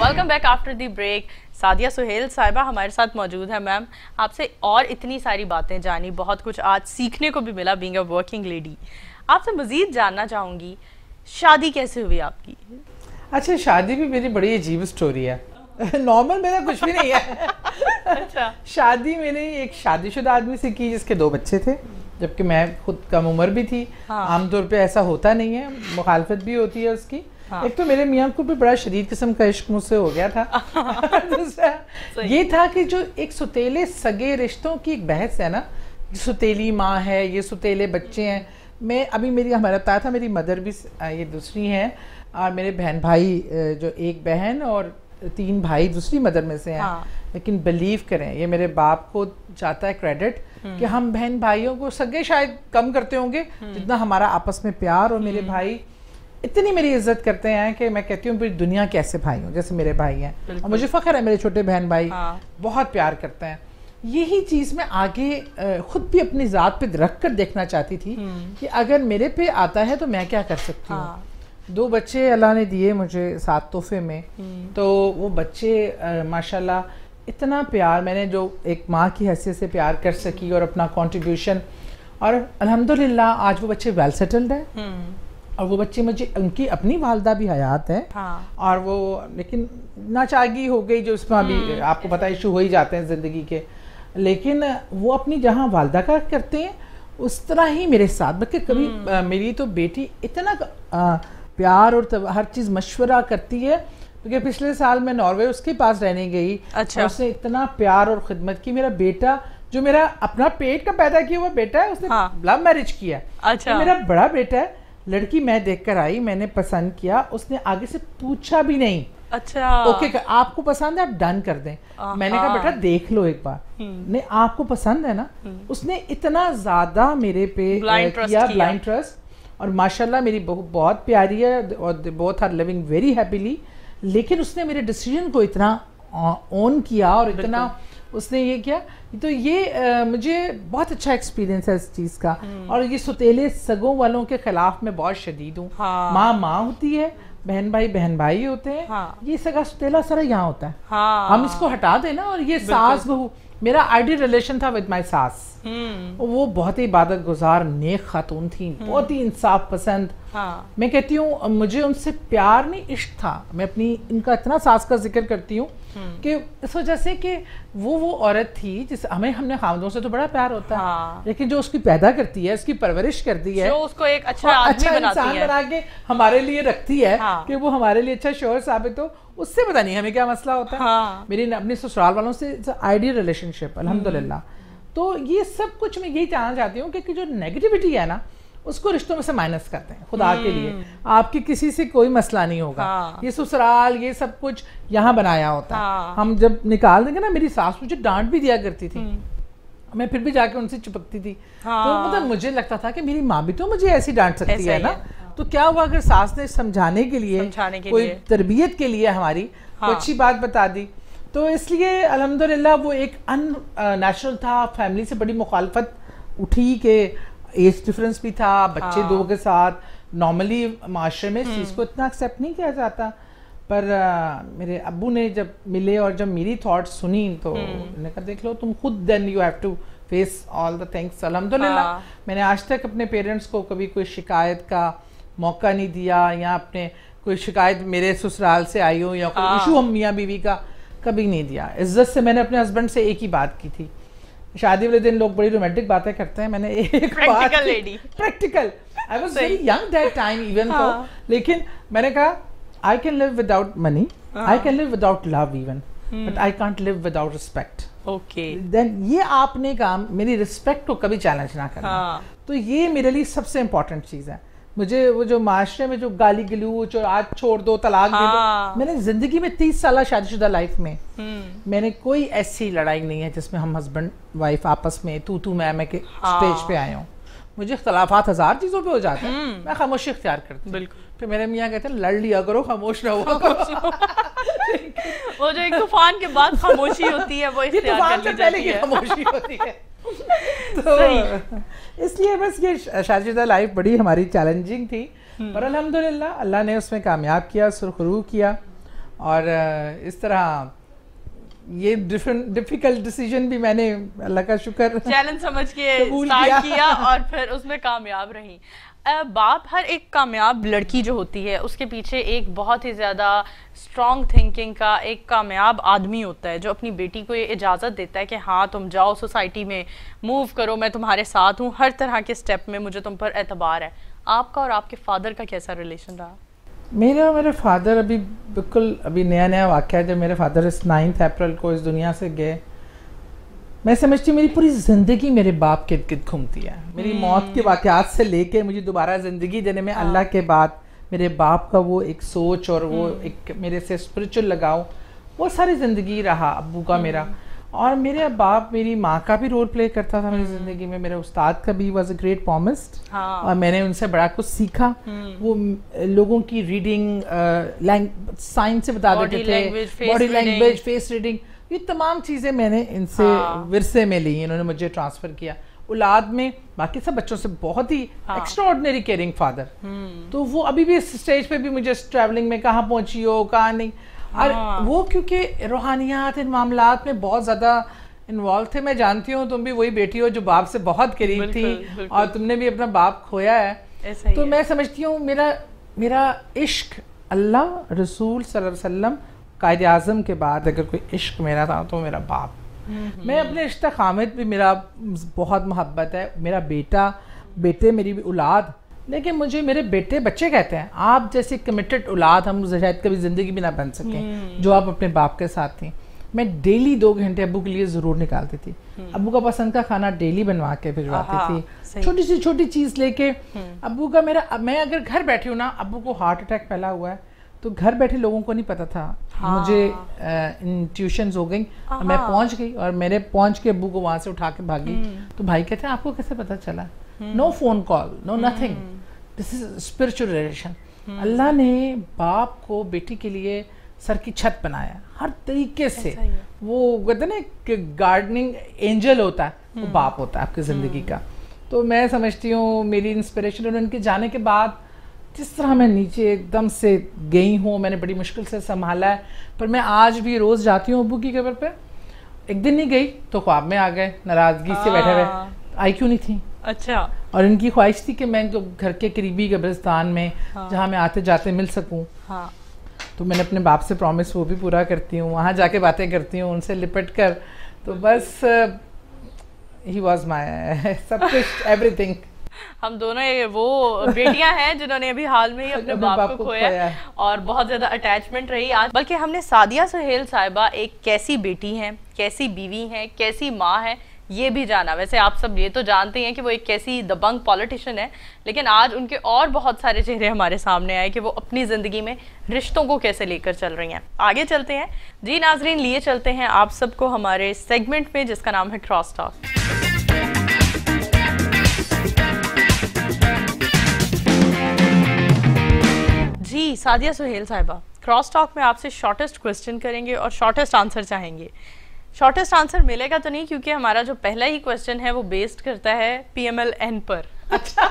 Welcome back after the break Sadia Suhail साहिबा हमारे साथ मौजूद है मैम आपसे और इतनी सारी बातें जानी बहुत कुछ आज सीखने को भी मिला बींग अ वर्किंग लेडी आपसे मज़ीद जानना चाहूँगी शादी कैसे हुई आपकी अच्छा शादी भी मेरी बड़ी अजीब स्टोरी है नॉर्मल मेरा कुछ भी नहीं है अच्छा शादी मैंने एक शादीशुदा आदमी से की जिसके दो बच्चे थे जबकि मैं खुद कम उम्र भी थी हाँ। आमतौर पे ऐसा होता नहीं है मुखालफत भी होती है उसकी हाँ। एक तो मेरे मियाँ को भी बड़ा शरीर किस्म का इश्क मुझसे हो गया था दूसरा ये था कि जो एक सुतेले सगे रिश्तों की एक बहस है ना सुतेली माँ है ये सुतेले बच्चे हैं मैं अभी मेरी हमारा पता था मेरी मदर भी ये दूसरी हैं और मेरे बहन भाई जो एक बहन और तीन भाई दूसरी मदर में से हैं हाँ। लेकिन बिलीव करें ये मेरे बाप को जाता है क्रेडिट हम्म। कि हम बहन भाइयों को सगे शायद कम करते होंगे हम्म। जितना हमारा आपस में प्यार और मेरे हम्म। भाई इतनी मेरी इज्जत करते हैं कि मैं कहती हूँ दुनिया के ऐसे भाई हूँ जैसे मेरे भाई हैं और मुझे फ़ख्र है मेरे छोटे बहन भाई हाँ। बहुत प्यार करते हैं यही चीज़ मैं आगे खुद भी अपनी ज़ात पे रख कर देखना चाहती थी हम्म। कि अगर मेरे पे आता है तो मैं क्या कर सकती हूँ हाँ। दो बच्चे अल्लाह ने दिए मुझे सात तोहफे में हम्म। तो वो बच्चे माशाल्लाह इतना प्यार मैंने जो एक माँ की हैसियत से प्यार कर सकी और अपना कॉन्ट्रीब्यूशन और अल्हम्दुलिल्लाह आज वो बच्चे वेल सेटल्ड हैं हम्म। और वो बच्चे मुझे उनकी अपनी वालदा भी हयात है हाँ। और वो लेकिन नाचागी हो गई जो उसमें अभी हम्म। आपको पता इशू हो ही जाते हैं ज़िंदगी के लेकिन वो अपनी जहाँ वालदा का करते हैं उस तरह ही मेरे साथ बल्कि कभी आ, हम्म। मेरी तो बेटी इतना आ, प्यार और हर चीज़ मशवरा करती है क्योंकि पिछले साल मैं नॉर्वे उसके पास रहने गई अच्छा उसने इतना प्यार और खिदमत की मेरा बेटा जो मेरा अपना पेट का पैदा किया हुआ बेटा है उसने हाँ। लव मैरिज किया अच्छा तो मेरा बड़ा बेटा है लड़की मैं देखकर आई मैंने पसंद किया उसने आगे से पूछा भी नहीं अच्छा ओके okay, आपको पसंद है आप डन कर दें मैंने कहा बेटा देख लो एक बार हम्म। नहीं आपको पसंद है ना हम्म। उसने इतना ज्यादा मेरे पे किया ब्लाइंड ट्रस्ट और माशाल्लाह मेरी बहू बहुत प्यारी है और both are living very happily लेकिन उसने मेरे डिसीजन को इतना ऑन किया और इतना उसने ये किया तो ये आ, मुझे बहुत अच्छा एक्सपीरियंस है इस चीज़ का हम्म। और ये सुतेले सगों वालों के खिलाफ मैं बहुत शदीद हूँ हाँ। माँ माँ होती है बहन भाई बहन भाई होते हैं हाँ। ये सगा सुतेला सारा यहाँ होता है हाँ। हम इसको हटा देना और ये सास बहू मेरा आइडियल रिलेशन था विद माई सास हम्म। वो बहुत ही इबादत गुजार नेक खातून थी हम्म। बहुत ही इंसाफ पसंद हाँ मैं कहती हूँ मुझे उनसे प्यार नहीं इश्क था मैं अपनी इनका इतना सास का जिक्र करती हूँ हम्म। कि इस वजह से कि वो वो औरत थी जिस हमें हमने खामदों से तो बड़ा प्यार होता हाँ। है लेकिन जो उसकी पैदा करती है उसकी परवरिश करती है जो उसको एक अच्छा अच्छा इंसान बना के हमारे लिए रखती है हाँ। कि वो हमारे लिए अच्छा शोहर साबित हो उससे पता नहीं हमें क्या मसला होता है हाँ। मेरी अपने ससुराल वालों से आइडियल रिलेशनशिप हम्म। अलहमदुल्ला तो ये सब कुछ मैं यही जानना चाहती हूँ कि जो नेगेटिविटी है ना उसको रिश्तों में से माइनस करते हैं खुदा के लिए हम्म। आपकी किसी से कोई मसला नहीं होगा हाँ। ये ससुराल ये सब कुछ यहाँ बनाया होता है हाँ। हम जब निकाल देंगे ना मेरी सास मुझे डांट भी दिया करती थी हम्म। मैं फिर भी जाके उनसे चिपकती थी हाँ। तो मतलब मुझे लगता था कि मेरी माँ भी तो मुझे ऐसी डांट सकती है ना हाँ। तो क्या हुआ अगर सास ने समझाने के लिए कोई तरबियत के लिए हमारी तो हाँ। अच्छी बात बता दी तो इसलिए अल्हम्दुलिल्लाह वो एक अन नेचुरल था फैमिली से बड़ी मुखालफत उठी के एज डिफरेंस भी था बच्चे हाँ। दो के साथ नॉर्मली माशरे में इस हम्म। चीज़ को इतना एक्सेप्ट नहीं किया जाता पर आ, मेरे अबू ने जब मिले और जब मेरी थॉट सुनी तो हम्म। उन्होंने कहा देख लो तुम खुद then you have to face all the things अलहमदिल्ला मैंने आज तक अपने पेरेंट्स को कभी कोई शिकायत का मौका नहीं दिया या अपने कोई शिकायत मेरे ससुराल से आई हो या कोई इशू हाँ। हम मियाँ बीवी का कभी नहीं दिया इज्जत से मैंने अपने हस्बैंड से एक ही बात की थी शादी वाले दिन लोग बड़ी रोमांटिक बातें करते हैं मैंने एक बात lady practical I was very young that time even तो हाँ। लेकिन मैंने कहा I can live without money I can live without love even but I can't live without respect okay then ये आपने काम मेरी रिस्पेक्ट को कभी चैलेंज ना करना हाँ। तो ये मेरे लिए सबसे इंपॉर्टेंट चीज़ है मुझे वो जो माशरे में जो गाली गलूच जो आज छोड़ दो तलाक हाँ। दे दो हाँ। मैंने जिंदगी में तीस साल शादीशुदा लाइफ में हम्म। मैंने कोई ऐसी लड़ाई नहीं है जिसमें हम हस्बैंड वाइफ आपस में तू तू मैं मैं के हाँ। स्टेज पे आया हूँ मुझे अख्तलाफात हज़ार चीज़ों पे हो जाते हैं हम्म। मैं खामोशी अख्तियार करती बिल्कुल फिर मेरे मियाँ कहते हैं लड़ लिया करो खामोश रहो वो जो एक तूफान के बाद खामोशी होती है वो इख्तियार कर ली जाती खामोशी होती है तो इसलिए बस ये शाजिदा लाइफ बड़ी हमारी चैलेंजिंग थी हम्म। पर अलहमदिल्ला अल्लाह ने उसमें कामयाब किया सुरखरू किया और इस तरह ये डिफरेंट डिफिकल्ट डिसीजन भी मैंने अल्लाह का शुक्र चैलेंज समझ के किया और फिर उसमें कामयाब रही बाप हर एक कामयाब लड़की जो होती है उसके पीछे एक बहुत ही ज़्यादा स्ट्रॉन्ग थिंकिंग का एक कामयाब आदमी होता है जो अपनी बेटी को ये इजाज़त देता है कि हाँ तुम जाओ सोसाइटी में मूव करो मैं तुम्हारे साथ हूँ हर तरह के स्टेप में मुझे तुम पर एतबार है आपका और आपके फादर का कैसा रिलेशन रहा मेरे और मेरे फादर अभी बिल्कुल अभी नया नया वाक़ है जब मेरे फादर इस नाइन्थ अप्रैल को इस दुनिया से गए मैं समझती हूँ मेरी पूरी ज़िंदगी मेरे बाप के गिर्द घूमती है मेरी हम्म। मौत के वाक़ात से लेके मुझे दोबारा ज़िंदगी देने में हाँ। अल्लाह के बाद मेरे बाप का वो एक सोच और वो हम्म। एक मेरे से स्पिरिचुअल लगाव वो सारी ज़िंदगी रहा अबू का मेरा हम्म। और मेरे बाप मेरी माँ का भी रोल प्ले करता था मेरी ज़िंदगी में मेरे उस्ताद का भी वॉज अ ग्रेट पॉमिस्ट और मैंने उनसे बड़ा कुछ सीखा वो लोगों की रीडिंग साइंस से बता देते थे बॉडी लैंग्वेज फेस रीडिंग ये तमाम चीज़ें मैंने इनसे हाँ। विरसे में ली इन्होंने मुझे ट्रांसफ़र किया औलाद में बाकी सब बच्चों से बहुत ही एक्स्ट्रॉर्डनरी केयरिंग फादर तो वो अभी भी इस स्टेज पे भी मुझे ट्रैवलिंग में कहाँ पहुँची हो कहाँ नहीं और हाँ। वो क्योंकि रूहानियात इन मामला में बहुत ज़्यादा इन्वॉल्व थे मैं जानती हूँ तुम भी वही बेटी हो जो बाप से बहुत करीब थी और तुमने भी अपना बाप खोया है तो मैं समझती हूँ मेरा मेरा इश्क अल्लाह रसूल वसल्लम कायद अजम के बाद अगर कोई इश्क मेरा था तो मेरा बाप मैं अपने रिश्त खामिद भी मेरा बहुत मोहब्बत है मेरा बेटा बेटे मेरी भी औलाद लेकिन मुझे मेरे बेटे बच्चे कहते हैं आप जैसी कमिटेड औलाद हम शायद कभी ज़िंदगी भी ना बन सकें हम्म। जो आप अपने बाप के साथ थी मैं डेली दो घंटे अबू के लिए ज़रूर निकालती थी हम्म। अबू का पसंद का खाना डेली बनवा के भिजवाती हाँ, थी छोटी सी छोटी चीज़ लेके हम्म। अबू का मेरा मैं अगर घर बैठी हूँ ना अबू को हार्ट अटैक फैला हुआ है तो घर बैठे लोगों को नहीं पता था हाँ। मुझे ट्यूशन हो गई हाँ। मैं पहुंच गई और मेरे पहुंच के अबू को वहां से उठा के भागी हम्म। तो भाई कहते हैं आपको कैसे पता चला no phone call no nothing this is spiritual relation अल्लाह ने बाप को बेटी के लिए सर की छत बनाया हर तरीके से वो कहते ना कि गार्डनिंग एंजल होता है वो हम्म। बाप होता है आपकी ज़िंदगी हम्म। का तो मैं समझती हूँ मेरी इंस्पिरेशन उनके जाने के बाद जिस तरह मैं नीचे एकदम से गई हूँ मैंने बड़ी मुश्किल से संभाला है पर मैं आज भी रोज़ जाती हूँ अबू की कबर पे एक दिन नहीं गई तो ख्वाब में आ गए नाराज़गी से बैठे हुए हाँ। आई क्यों नहीं थी अच्छा और इनकी ख्वाहिश थी कि मैं जो घर के करीबी कब्रिस्तान में हाँ। जहाँ मैं आते जाते मिल सकूँ हाँ। तो मैंने अपने बाप से प्रॉमिस वो भी पूरा करती हूँ वहाँ जाके बातें करती हूँ उनसे लिपट कर तो बस ही वॉज माई सब कुछ एवरीथिंग हम दोनों ये वो बेटियां हैं जिन्होंने अभी हाल में ही अपने बाप, बाप को खोया और बहुत ज़्यादा अटैचमेंट रही आज बल्कि हमने सादिया सुहेल साहिबा एक कैसी बेटी हैं कैसी बीवी हैं कैसी माँ है ये भी जाना वैसे आप सब ये तो जानते हैं कि वो एक कैसी दबंग पॉलिटिशियन है लेकिन आज उनके और बहुत सारे चेहरे हमारे सामने आए कि वो अपनी ज़िंदगी में रिश्तों को कैसे लेकर चल रही हैं आगे चलते हैं जी नाजरीन लिए चलते हैं आप सबको हमारे सेगमेंट में जिसका नाम है क्रॉस टॉक जी सादिया सुहेल साहिबा क्रॉस टॉक में आपसे शॉर्टेस्ट क्वेश्चन करेंगे और शॉर्टेस्ट आंसर चाहेंगे शॉर्टेस्ट आंसर मिलेगा तो नहीं क्योंकि हमारा जो पहला ही क्वेश्चन है वो बेस्ड करता है पी एम एल एन पर अच्छा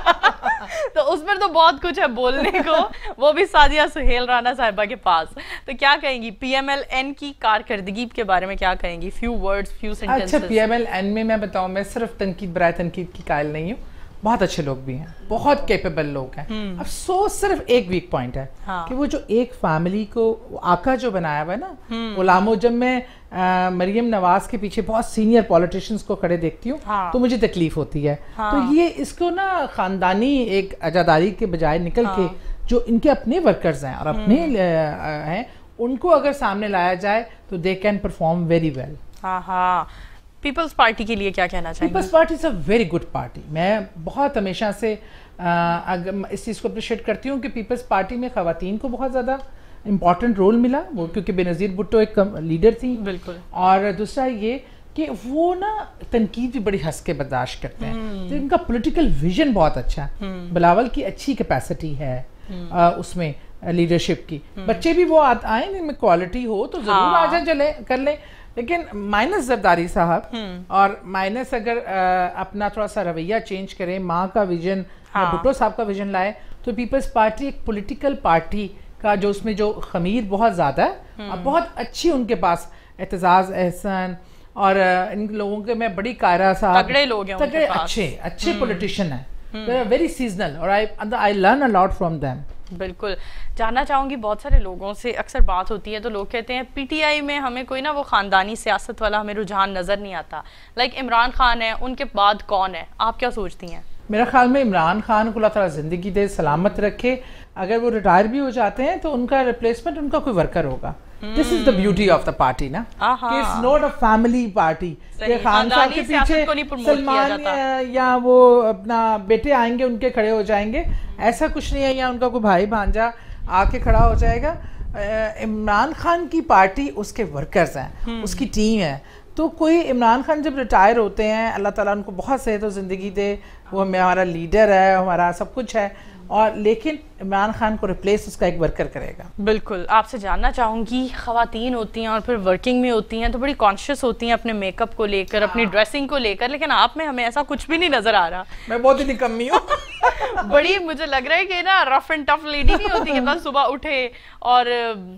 तो उसमें तो बहुत कुछ है बोलने को वो भी सादिया सुहेल राणा साहिबा के पास तो क्या कहेंगी पीएमएलएन की कारकर्दगी के बारे में क्या कहेंगी फ्यू वर्ड्स फ्यू सेंटेंसेस अच्छा पीएमएलएन में मैं बताऊं मैं सिर्फ तनकीद बरए तनकीद की कायल नहीं हूँ बहुत अच्छे लोग भी हैं बहुत कैपेबल लोग हैं हम्म। अब सो सिर्फ एक वीक पॉइंट है हाँ। कि वो जो एक फैमिली को आका जो बनाया हुआ है ना गुलामो हम्म। जब मैं मरियम नवाज के पीछे बहुत सीनियर पॉलिटिशियंस को खड़े देखती हूँ हाँ। तो मुझे तकलीफ होती है हाँ। तो ये इसको ना खानदानी एक आजादारी के बजाय निकल हाँ। के जो इनके अपने वर्कर्स हैं और अपने हम्म। हैं उनको अगर सामने लाया जाए तो they can perform very well हाँ हाँ पीपल्स पार्टी के लिए क्या कहना चाहिए peoples party is a very good party मैं बहुत हमेशा से आ, इस चीज़ को अप्रिशिएट करती हूँ कि पीपल्स पार्टी में खातन को बहुत ज़्यादा इम्पॉर्टेंट रोल मिला वो क्योंकि बेनज़ीर भुट्टो एक लीडर थी बिल्कुल और दूसरा ये कि वो ना तनकीद भी बड़ी हंस के बर्दाश्त करते हैं हम्म। तो इनका पोलिटिकल विजन बहुत अच्छा है बिलावल हम्म। की अच्छी कैपेसिटी है आ, हम्म। उसमें लीडरशिप की बच्चे भी वो आए इनमें क्वालिटी हो तो ज़रूर हाँ। आ जाए चले कर लें लेकिन माइनस जरदारी साहब हम्म। और माइनस अगर आ, अपना थोड़ा सा रवैया चेंज करें माँ का विजन हाँ। भुट्टो साहब का विजन लाए तो पीपल्स पार्टी एक पॉलिटिकल पार्टी का जो उसमें जो खमीर बहुत ज़्यादा है हम्म। और बहुत अच्छी उनके पास एतजाज़ एहसन और इन लोगों के मैं बड़ी कायरा साहब तगड़े लोग हैं तगड़े अच्छे अच्छे पॉलिटिशियन है वेरी सीजनल और I I learn a lot from them बिल्कुल जानना चाहूँगी बहुत सारे लोगों से अक्सर बात होती है तो लोग कहते हैं पीटीआई में हमें कोई ना वो ख़ानदानी सियासत वाला हमें रुझान नज़र नहीं आता लाइक इमरान खान है उनके बाद कौन है आप क्या सोचती हैं मेरा ख्याल में इमरान खान को अल्लाह ज़िंदगी दे सलामत रखे अगर वो रिटायर भी हो जाते हैं तो उनका रिप्लेसमेंट उनका कोई वर्कर होगा this is the beauty of the party ना it's not a family party ये खान साहब के पीछे सलमान या वो अपना बेटे आएंगे उनके खड़े हो जाएंगे ऐसा कुछ नहीं है या उनका कोई भाई भांजा आके खड़ा हो जाएगा इमरान खान की पार्टी उसके वर्कर्स हैं हम्म। उसकी टीम है तो कोई इमरान खान जब रिटायर होते हैं अल्लाह ताला उनको बहुत सेहत और ज़िंदगी दे वो हमारा लीडर है हमारा सब कुछ है और लेकिन इमरान खान को रिप्लेस उसका एक वर्कर करेगा बिल्कुल आपसे जानना चाहूंगी खातन होती हैं और फिर वर्किंग में होती हैं तो बड़ी कॉन्शियस होती हैं अपने मेकअप को लेकर अपनी ड्रेसिंग हाँ। को लेकर लेकिन आप में हमें ऐसा कुछ भी नहीं नज़र आ रहा मैं बहुत ही निकम्मी हूँ बड़ी मुझे लग रहा है कि ना रफ एंड टफ लेडी भी होती है बस सुबह उठे और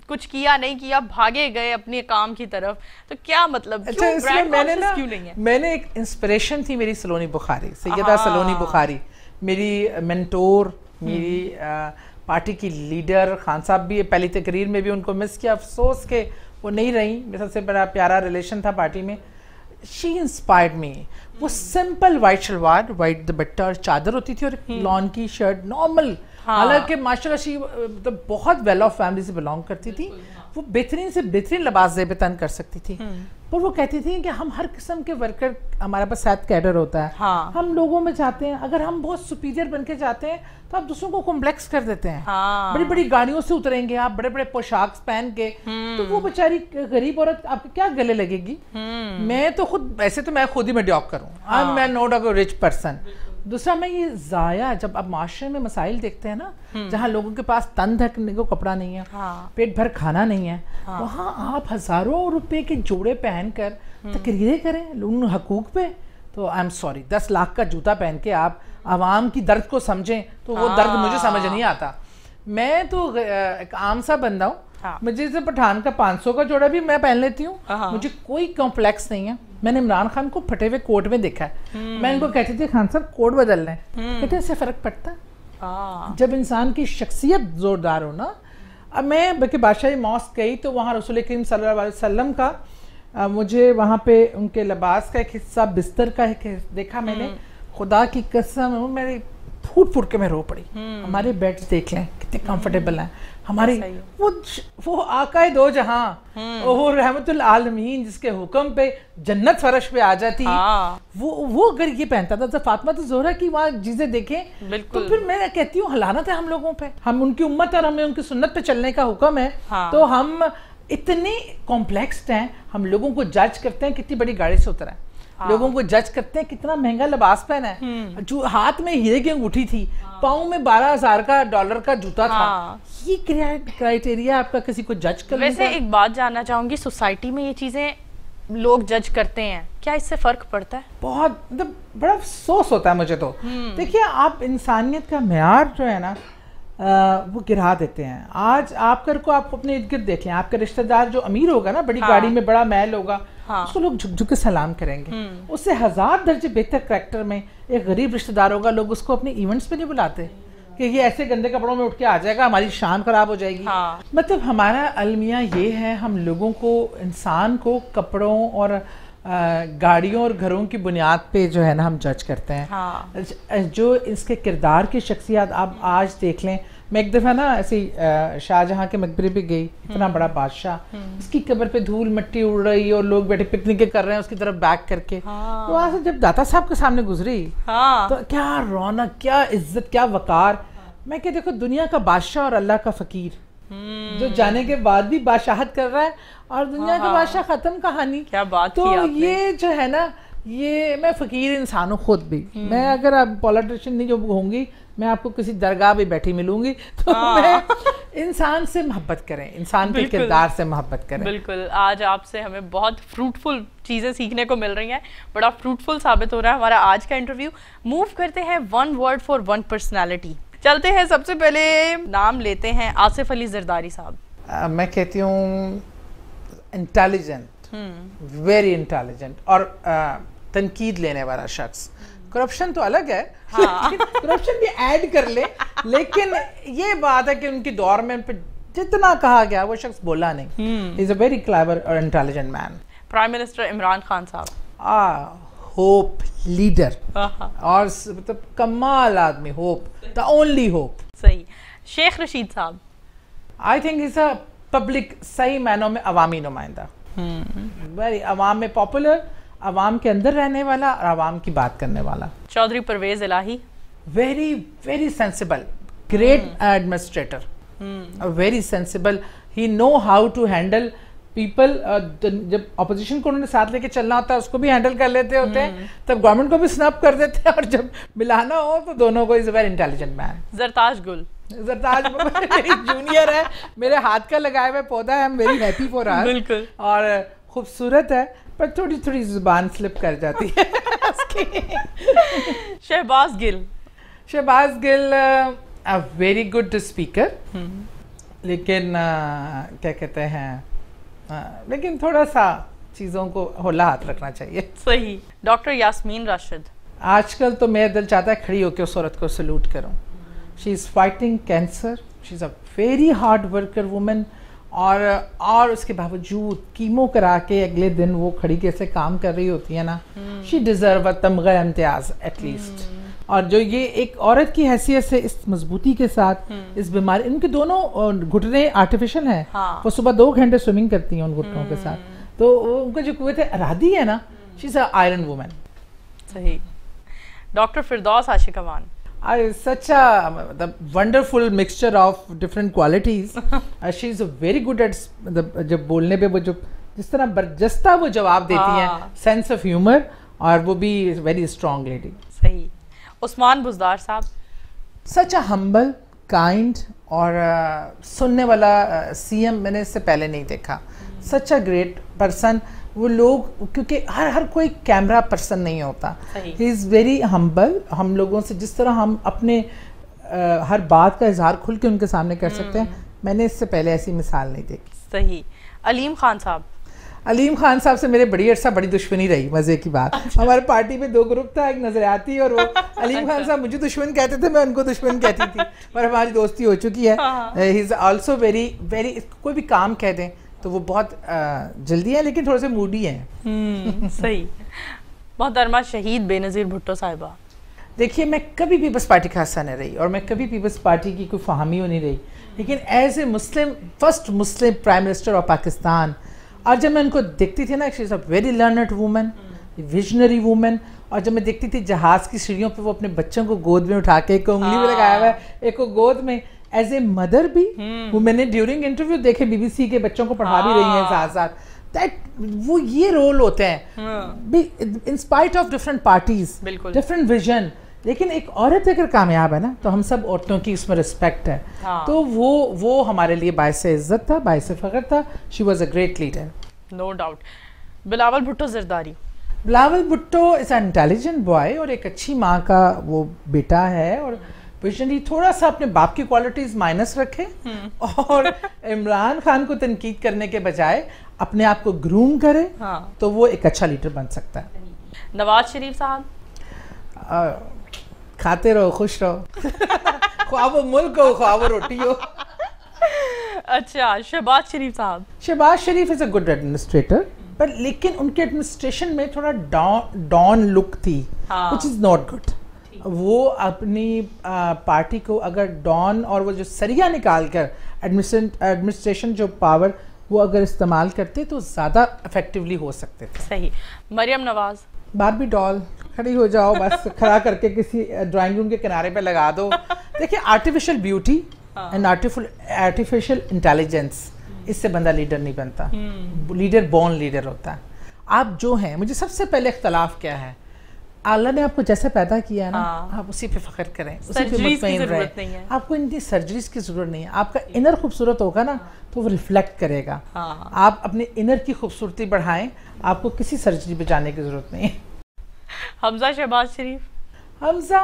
कुछ किया नहीं किया भागे गए अपने काम की तरफ तो क्या मतलब अच्छा, मैंने क्यों नहीं है मैंने एक इंस्पिरेशन थी मेरी सलोनी बुखारी सैदा सलोनी हाँ। बुखारी मेरी मेंटोर मेरी पार्टी की लीडर खान साहब भी पहली तकरीर में भी उनको मिस किया अफसोस के वो नहीं रही मेरा सबसे बड़ा प्यारा रिलेशन था पार्टी में शी इंस्पायर्ड मी वो सिंपल वाइट शलवार वाइट दुपट्टा और चादर होती थी और लॉन हम्म। की शर्ट नॉर्मल हाँ। हालांकि माशा शी मतलब बहुत वेल ऑफ फैमिली से बिलोंग करती थी हाँ। वो बेहतरीन से बेहतरीन लबास जेब तन कर सकती थी हम्म। पर वो कहती थी कि हम हर किस्म के वर्कर हमारे पास साथ कैडर होता है हाँ। हम लोगों में जाते हैं अगर हम बहुत सुपीरियर बन के जाते हैं तो आप दूसरों को कॉम्प्लेक्स कर देते हैं हाँ। बड़ी बड़ी गाड़ियों से उतरेंगे आप बड़े बड़े पोशाक पहन के तो वो हम्म। बेचारी गरीब औरत आपके क्या गले लगेगी हम्म। मैं तो खुद वैसे तो मैं खुद ही में डॉक करूँ I am not a rich person दूसरा मैं ये जाया जब आप माशरे में मसाइल देखते हैं ना हम्म। जहाँ लोगों के पास तन धकने को कपड़ा नहीं है हाँ। पेट भर खाना नहीं है हाँ। वहाँ आप हजारों रुपए के जोड़े पहनकर हम्म। तकरीरें करें उन हकूक पे तो आई एम सॉरी दस लाख का जूता पहन के आप आवाम की दर्द को समझें तो वो दर्द हाँ। मुझे समझ नहीं आता मैं तो एक आम सा बंदा हूँ हाँ। मुझे पठान का सौ का जोड़ा भी मैं पहन लेती हूँ हाँ। मुझे कोई कॉम्प्लेक्स नहीं है मैंने इमरान खान को फटे हुए कोर्ट में देखा है हम्म। मैं इनको कहती थी खान सर कोर्ट बदल लें हम्म। कितने से फ़र्क पड़ता है हाँ। जब इंसान की शख्सियत ज़ोरदार हो ना अब मैं बल्कि बादशाह मॉस्क गई तो वहाँ रसूल करीम सल्लम का आ, मुझे वहाँ पे उनके लिबास का एक हिस्सा बिस्तर का एक देखा मैंने हम्म। खुदा की कसम मेरी फूट फूट के मैं रो पड़ी हम्म। हमारे बेड्स देख लें कितने कंफर्टेबल हैं हम्म। हमारी वो वो आकाए दो जहाँ वो हम्म। रहमतुल आलमीन जिसके हुक्म पे जन्नत फरश पे आ जाती हाँ। वो वो अगर ये पहनता था तो फातमा तो जोहरा की वहाँ चीजें देखें तो फिर मैं कहती हूँ हलानत है हम लोगों पे हम उनकी उम्मत और हमें उनकी सुन्नत पे चलने का हुक्म है हाँ। तो हम इतने कॉम्प्लेक्स हैं हम लोगों को जज करते हैं कितनी बड़ी गाड़ी से उतरा है हाँ। लोगों को जज करते हैं कितना महंगा लिबास पहना है हम्म। जो हाथ में हीरे की अंगूठी थी हाँ। पाओ में बारह हजार का डॉलर का जूता था हाँ। ये क्राइटेरिया आपका किसी को जज कर वैसे एक बात जानना चाहूंगी सोसाइटी में ये चीजें लोग जज करते हैं क्या इससे फर्क पड़ता है बहुत मतलब बड़ा अफसोस होता है मुझे तो हम्म। देखिए आप इंसानियत का मैार जो है ना वो गिरा देते हैं आज कर को आप अपने इर्द गिर्द देख लें आपका रिश्तेदार जो अमीर होगा ना बड़ी हाँ। गाड़ी में बड़ा मैल होगा हाँ। उसको लोग झुकझुक के सलाम करेंगे हम्म। उससे हजार दर्जे बेहतर करेक्टर में एक गरीब रिश्तेदार होगा लोग उसको अपने इवेंट्स पे नहीं बुलाते कि ये ऐसे गंदे कपड़ों में उठ के आ जाएगा हमारी शान खराब हो जाएगी हाँ। मतलब हमारा अलमिया ये है हम लोगों को इंसान को कपड़ों और गाड़ियों और घरों की बुनियाद पे जो है ना हम जज करते हैं हाँ। जो इसके किरदार की शख्सियात आप आज देख लें मैं एक दफ़ा ना ऐसी शाहजहां के मकबरे पे गई इतना हम्म। बड़ा बादशाह उसकी हम्म। कब्र पे धूल मट्टी उड़ रही और लोग बैठे पिकनिक कर रहे हैं उसकी तरफ बैक करके हाँ। तो वहां से जब दाता साहब के सामने गुजरी हाँ। तो क्या रौनक क्या इज्जत क्या वकार हाँ। मैं क्या देखो दुनिया का बादशाह और अल्लाह का फ़कीर हम्म। जो जाने के बाद भी बादशाहत कर रहा है और दुनिया हाँ, का हाँ। बादशाह खत्म कहानी क्या बात तो ये जो है ना ये मैं फ़कीर इंसान हूँ खुद भी हम्म। मैं अगर आप पॉलिटिशियन नहीं जो होंगी मैं आपको किसी दरगाह पे बैठी मिलूंगी तो हाँ। मैं इंसान से मोहब्बत करें इंसान के किरदार से मोहब्बत करें बिल्कुल आज आपसे हमें बहुत फ्रूटफुल चीज़ें सीखने को मिल रही हैं बड़ा फ्रूटफुल साबित हो रहा है हमारा आज का इंटरव्यू मूव करते हैं one word for one personality चलते हैं सबसे पहले नाम लेते हैं आसिफ अली जरदारी साहब uh, मैं कहती हूँ इंटेलिजेंट वेरी इंटेलिजेंट और uh, तनकीद लेने वाला शख्स करप्शन तो अलग है हाँ। करप्शन भी ऐड कर ले लेकिन ये बात है कि उनकी दौर में उन जितना कहा गया वो शख्स बोला नहीं इज अ वेरी क्लेवर और intelligent man prime minister Imran Khan साहब होप लीडर और मतलब कमाल आदमी होप द ओनली होप सही शेख रशीद साहब I think is a public सही मैनों में अवामी नुमाइंदा वेरी हम्म। अवाम में पॉपुलर अवाम के अंदर रहने वाला और अवाम की बात करने वाला Chaudhry Pervez Elahi very very sensible great administrator very sensible he know how to handle people uh, जब अपोजिशन को उन्होंने साथ लेके चलना होता है उसको भी हैंडल कर लेते होते हैं हम्म। तब गवर्नमेंट को भी स्नप कर देते हैं और जब मिलाना हो तो दोनों को is a very intelligent man Zartaj Gul Zartaj junior है मेरे हाथ का लगाया हुआ पौधा है वेरी हैप्पी फॉर आर बिल्कुल और uh, खूबसूरत है पर थोड़ी थोड़ी जुबान स्लिप कर जाती है Shahbaz Gill Shahbaz Gill a very good speaker लेकिन uh, क्या कहते हैं हाँ, लेकिन थोड़ा सा चीज़ों को होला हाथ रखना चाहिए सही डॉक्टर यास्मीन राशिद आजकल तो मेरा दिल चाहता है खड़ी होकर उस औरत को सल्यूट करूँ she is fighting cancer she is a very hard worker woman और और उसके बावजूद कीमो करा के अगले दिन वो खड़ी कैसे काम कर रही होती है ना शी डिज़र्व अ तमगा इम्तियाज एटलीस्ट और जो ये एक औरत की हैसियत से इस मजबूती के साथ हम्म। इस बीमारी इनके दोनों घुटने आर्टिफिशियल हैं हाँ। वो सुबह दो घंटे स्विमिंग करती हैं उन घुटनों के साथ हम्म। तो उनका जो कुत है अरादी है ना शी इज़ आयरन वुमेन सही doctor Firdaus Ashiqwan I, such a the wonderful mixture of different qualities. uh, she is very good at the मतलब, जब बोलने पे वो जो जिस तरह बर्जस्ता वो जवाब देती हैं सेंस ऑफ ह्यूमर और वो भी वेरी स्ट्रॉन्ग लेडी सही उस्मान बुजदार साहब सच अ हम्बल काइंड और uh, सुनने वाला सी uh, मैंने इससे पहले नहीं देखा सच अ ग्रेट पर्सन वो लोग क्योंकि हर हर कोई कैमरा पर्सन नहीं होता ही इज़ वेरी हम्बल हम लोगों से जिस तरह हम अपने uh, हर बात का इजहार खुल के उनके सामने कर सकते हैं हम्म। मैंने इससे पहले ऐसी मिसाल नहीं देखी सही अलीम खान साहब अलीम खान साहब से मेरे बड़ी अर्सा बड़ी दुश्मनी रही मज़े की बात अच्छा। हमारे पार्टी में दो ग्रुप था एक नजरियाती और वो अलीम खान अच्छा। साहब मुझे दुश्मन कहते थे मैं उनको दुश्मन कहती थी पर हमारी दोस्ती हो चुकी है he is also very very कोई भी काम कह दें तो वो बहुत uh, जल्दी है लेकिन थोड़े से मूडी है हम्म, सही अरमा शहीद बेनज़ीर भुट्टो साहिबा देखिए मैं कभी पीपल्स पार्टी का हिस्सा नहीं रही और मैं कभी पीपल्स पार्टी की कोई फहमी नहीं रही लेकिन as a Muslim first Muslim prime minister of Pakistan और जब मैं उनको देखती थी ना she is a very learned woman visionary woman और जब मैं देखती थी जहाज की सीढ़ियों पे वो अपने बच्चों को गोद में उठा के एक उंगली में लगाया हुआ हाँ। है एक को गोद में एज ए मदर भी hmm. वो मैंने ड्यूरिंग इंटरव्यू देखे बीबीसी के बच्चों को पढ़ा भी रही हैं साथ साथ दैट वो ये रोल होते हैं in spite of different parties different vision लेकिन एक औरत अगर कामयाब है ना तो हम सब औरतों की उसमें रिस्पेक्ट है हाँ। तो वो वो हमारे लिए बायस इज्जत था बायस फ़ख्र था she was a great leader no doubt Bilawal Bhutto Zardari Bilawal Bhutto is a intelligent boy और एक अच्छी माँ का वो बेटा है और विजनरी थोड़ा सा अपने बाप की क्वालिटीज माइनस रखे हम्म। और इमरान खान को तनकीद करने के बजाय अपने आप को ग्रूम करे हाँ। तो वो एक अच्छा लीडर बन सकता है नवाज शरीफ साहब खाते रहो खुश रहो ख्वाब मुल्क हो ख्वाब रोटी हो अच्छा शहबाज शरीफ साहब Shahbaz Sharif is a good administrator पर लेकिन उनके एडमिनिस्ट्रेशन में थोड़ा डॉन लुक थी विच इज़ नॉट गुड वो अपनी आ, पार्टी को अगर डॉन और वो जो सरिया निकाल कर एडमिनिस्ट्रेशन जो पावर वो अगर इस्तेमाल करते तो ज़्यादा इफेक्टिवली हो सकते थे सही मरियम नवाज़ बारबी डॉल खड़ी हो जाओ बस खड़ा करके किसी ड्राइंग रूम के किनारे पे लगा दो देखिए artificial beauty and artificial intelligence इससे बंदा लीडर नहीं बनता लीडर बॉर्न लीडर होता है आप जो हैं मुझे सबसे पहले इख्तलाफ क्या है अल्लाह ने आपको जैसा पैदा किया है ना हाँ। आप उसी पे फख्र करें उसी पे मुतमिन रहें आपको इनकी सर्जरीज की ज़रूरत नहीं है आपका इनर खूबसूरत होगा ना हाँ। तो वो रिफ्लेक्ट करेगा हाँ। आप अपने इनर की खूबसूरती बढ़ाएं आपको किसी सर्जरी पे जाने की ज़रूरत नहीं है हमजा शहबाज शरीफ हमजा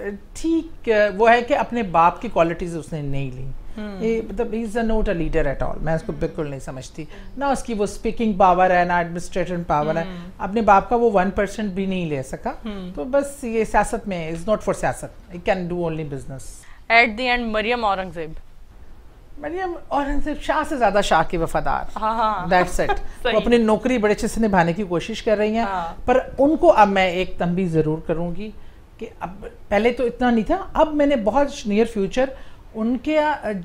ठीक वो है कि अपने बाप की क्वालिटीज़ उसने नहीं ली हम्म। ये मतलब is not a leader at all मैं उसको बिल्कुल नहीं समझती ना उसकी वो स्पीकिंग पावर है ना एडमिनिस्ट्रेटिव पावर है हम्म। अपने बाप का वो वन परसेंट भी नहीं ले सका हम्म। तो बस ये सियासत में इज़ नॉट फॉर सियासत it can do only business at the end Maryam Aurangzeb Maryam Aurangzeb Shah से ज्यादा शाह के वफादार दैट्स हाँ, इट हाँ। वो अपनी नौकरी बड़े अच्छे से निभाने की कोशिश कर रही हैं हाँ। पर उनको अब मैं एक तंबी जरूर करूंगी कि अब पहले तो इतना नहीं था अब मैंने बहुत नियर फ्यूचर उनके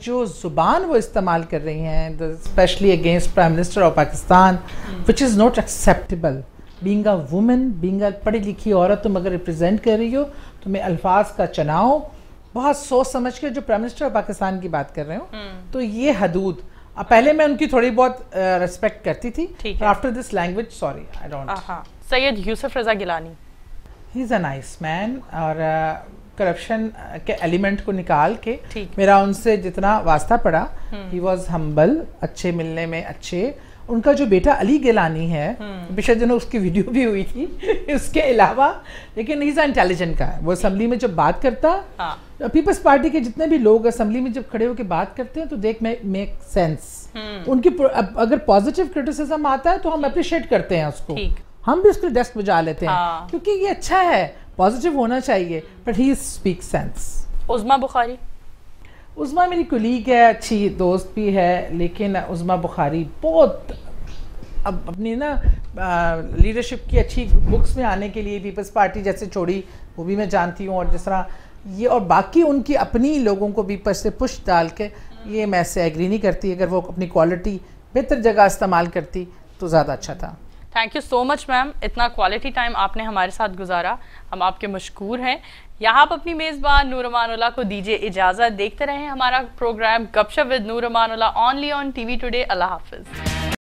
जो ज़ुबान वो इस्तेमाल कर रही हैं especially against prime minister of Pakistan which is not acceptable being a woman being a पढ़ी लिखी औरत तुम अगर रिप्रेजेंट कर रही हो तुम्हें अल्फाज का चनाव बहुत सोच समझ के जो प्राइम मिनिस्टर ऑफ पाकिस्तान की बात कर रहे हो hmm. तो ये हदूद अब पहले मैं उनकी थोड़ी बहुत रेस्पेक्ट करती थी after this language sorry I don't Syed Yousuf Raza Gilani he is a nice man और करप्शन uh, uh, के एलिमेंट को निकाल के मेरा उनसे जितना वास्ता पड़ा ही वॉज हम्बल अच्छे मिलने में अच्छे उनका जो बेटा अली गिलानी है हम्म। पिछले दिनों उसकी वीडियो भी हुई थी इसके अलावा लेकिन इज़ इंटेलिजेंट का है वो असम्बली में जब बात करता हाँ। पीपल्स पार्टी के जितने भी लोग असम्बली में जब खड़े होकर बात करते हैं तो देख मेक सेंस हम्म। उनकी अगर पॉजिटिव क्रिटिसिज्म आता है तो हम अप्रिशिएट करते हैं उसको हम भी उसके डेस्क जा लेते हैं हाँ। क्योंकि ये अच्छा है पॉजिटिव होना चाहिए but he speak sense Uzma Bukhari Uzma मेरी कुलीग है अच्छी दोस्त भी है लेकिन उजमा बुखारी बहुत अब अपनी ना लीडरशिप की अच्छी बुक्स में आने के लिए पीपल्स पार्टी जैसे छोड़ी वो भी मैं जानती हूँ और जिस तरह ये और बाकी उनकी अपनी लोगों को भी पर से पुश डाल के ये मैं से एग्री नहीं करती अगर वो अपनी क्वालिटी बेहतर जगह इस्तेमाल करती तो ज़्यादा अच्छा था thank you so much ma'am इतना क्वालिटी टाइम आपने हमारे साथ गुजारा हम आपके मशहूर हैं यहाँ आप अपनी मेज़बान नूरमानुल्ला को दीजिए इजाज़त देखते रहें हमारा प्रोग्राम गपशप विद नूरमानुल्ला only on V today Allah हाफिज़